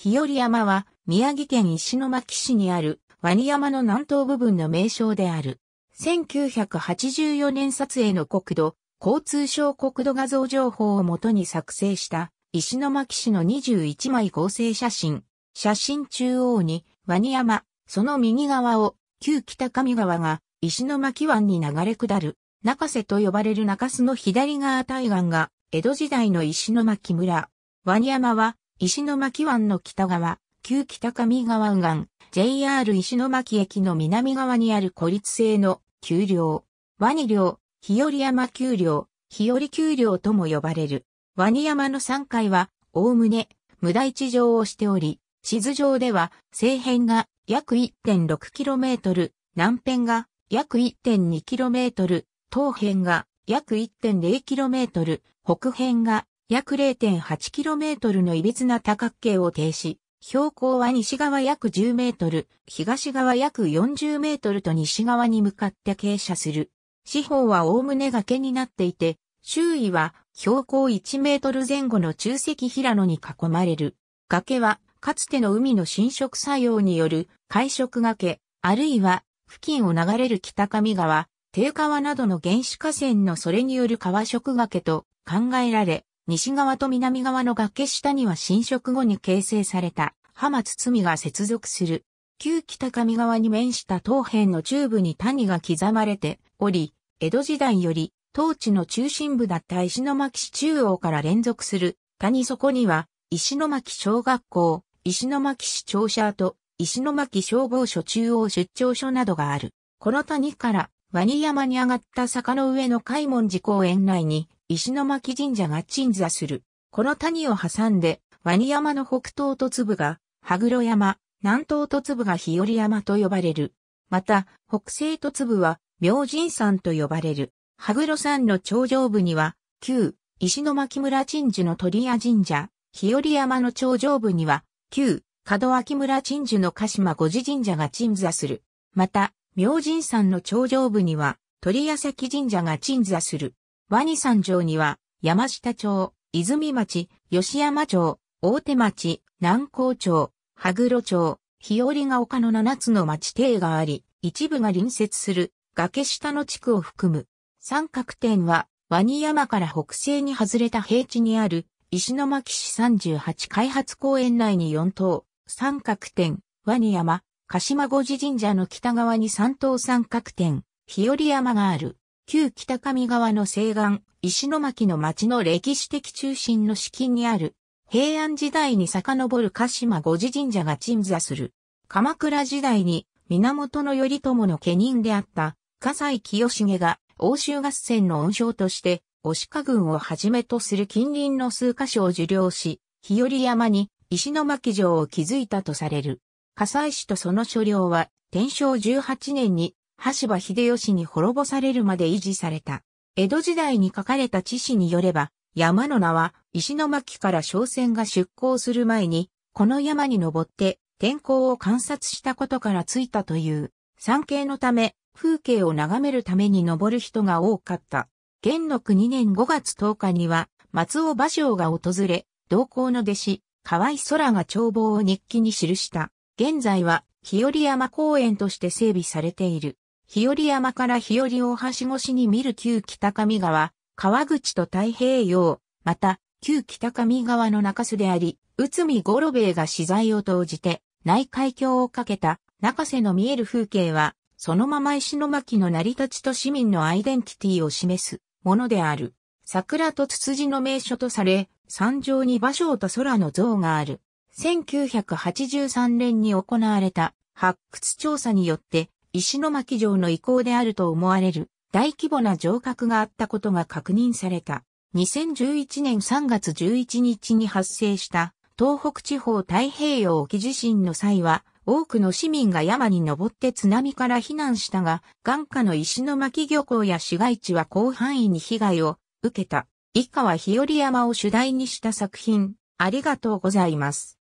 日和山は宮城県石巻市にあるワニ山の南東部分の名称である。1984年撮影の国土、交通省国土画像情報をもとに作成した石巻市の21枚合成写真。写真中央にワニ山、その右側を旧北上川が石巻湾に流れ下る。中瀬と呼ばれる中洲の左側対岸が江戸時代の石巻村。ワニ山は石巻湾の北側、旧北上川湾、岸、JR 石巻駅の南側にある孤立性の丘陵、ワニ陵、日和山丘陵、日和丘陵とも呼ばれる。ワニ山の3階は、おおむね、無大地上をしており、地図上では、西辺が約 1.6km、南辺が約 1.2km、東辺が約 1.0km、北辺が約 0.8km のいびつな多角形を停止、標高は西側約10メートル、東側約40メートルと西側に向かって傾斜する。四方は概ね崖になっていて、周囲は標高1メートル前後の中石平野に囲まれる。崖はかつての海の侵食作用による海食崖、あるいは付近を流れる北上川、低川などの原始河川のそれによる川食崖と考えられ、西側と南側の崖下には侵食後に形成された浜津積が接続する。旧北上側に面した東辺の中部に谷が刻まれており、江戸時代より当地の中心部だった石巻市中央から連続する谷底には石巻小学校、石巻市庁舎と石巻消防署中央出張所などがある。この谷からワニ山に上がった坂の上の開門寺公園内に石巻神社が鎮座する。この谷を挟んで、ワニ山の北東と粒が、羽黒山、南東と粒が日和山と呼ばれる。また、北西と粒は、明神山と呼ばれる。羽黒山の頂上部には、旧、石巻村鎮守の鳥屋神社、日和山の頂上部には、旧、門脇村鎮守の鹿島五次神社が鎮座する。また、明神山の頂上部には、鳥屋崎神社が鎮座する。ワニ山城には、山下町、泉町、吉山町、大手町、南高町、羽黒町、日和が丘の7つの町邸があり、一部が隣接する崖下の地区を含む。三角点は、ワニ山から北西に外れた平地にある、石巻市38開発公園内に4棟、三角点、ワニ山、鹿島五字神社の北側に3棟三角点、日和山がある。旧北上川の西岸、石巻の町の歴史的中心の資金にある、平安時代に遡る鹿島五寺神社が鎮座する。鎌倉時代に源頼朝の家人であった、葛西清重が欧州合戦の恩賞として、牡鹿郡をはじめとする近隣の数カ所を受領し、日和山に石巻城を築いたとされる。葛西氏とその所領は、天正18年に橋場秀吉に滅ぼされるまで維持された。江戸時代に書かれた知史によれば、山の名は石巻から商船が出港する前に、この山に登って天候を観察したことからついたという、山景のため、風景を眺めるために登る人が多かった。元禄2年5月10日には、松尾芭蕉が訪れ、同行の弟子、河合空が眺望を日記に記した。現在は、日和山公園として整備されている。日和山から日和大橋越しに見る旧北上川、川口と太平洋、また、旧北上川の中洲であり、内海五郎兵衛が資材を投じて、内海峡をかけた、中瀬の見える風景は、そのまま石巻の成り立ちと市民のアイデンティティを示すものである。桜とツツジの名所とされ、山上に芭蕉と空の像がある。1983年に行われた発掘調査によって、石巻城の遺構であると思われる大規模な城郭があったことが確認された。2011年3月11日に発生した東北地方太平洋沖地震の際は多くの市民が山に登って津波から避難したが、眼下の石巻漁港や市街地は広範囲に被害を受けた。以下は日和山を主題にした作品、ありがとうございます。